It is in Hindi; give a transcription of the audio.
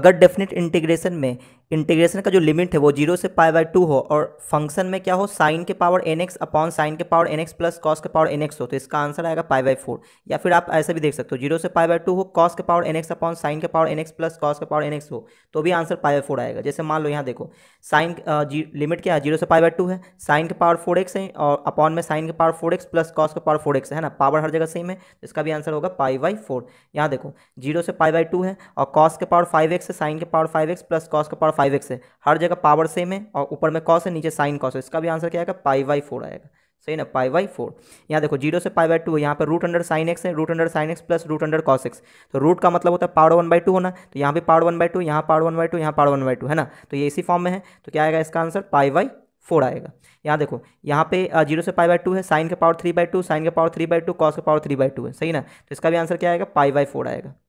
अगर डेफिनेट इंटीग्रेशन में इंटीग्रेशन का जो लिमिट है वो जीरो से पाई बाय टू हो और फंक्शन में क्या हो साइन के power n x upon sine के power n x plus cos के पावर एन एक्स हो तो इसका आंसर आएगा पाई बाय फोर या फिर आप ऐसे भी देख सकते हो जीरो से पाई बाय टू हो कॉस के power n x upon sine के power n x plus cos के पावर एन एक्स हो तो भी आंसर पाई बाय फोर आएगा जैसे मान लो यहाँ देखो साइन लिमिट क्या है जीरो से पाई बाय टू है साइन के पावर फोर एक्स है और अपॉन में साइन के power four x plus cos के पावर फोर एक्स है ना पावर हर जगह सेम है तो इसका भी आंसर होगा पाई बाई फोर यहाँ देखो जीरो से पाई बाई टू है और कॉस के पावर फाइव एक्स है साइन के power five x plus cos के पावर फाइव एक्स है हर जगह पावर सेम है और ऊपर में कॉस है नीचे साइन कॉस है इसका भी आंसर क्या आएगा पाई बाई फोर आएगा सही ना पाई बाई फोर यहाँ देखो जीरो से पाई बाई टू यहाँ पर रूट अंडर साइन एक्स है root under sine x plus root under cos x तो रूट का मतलब होता है पावर वन बाई टू होना तो यहाँ भी पावर वन बाई टू यहाँ पावर वन बाई टू यहाँ पावर वन बाई टू है ना तो ये इसी फॉर्म में है तो क्या आएगा इसका आंसर पाई बाई फोर आएगा यहाँ देखो यहाँ पे जीरो से पाई बाई टू है साइन के power three by two sine के power three by two cos के पावर थ्री बाई टू है सही ना तो इसका भी आंसर क्या आएगा पाई बाई फोर आएगा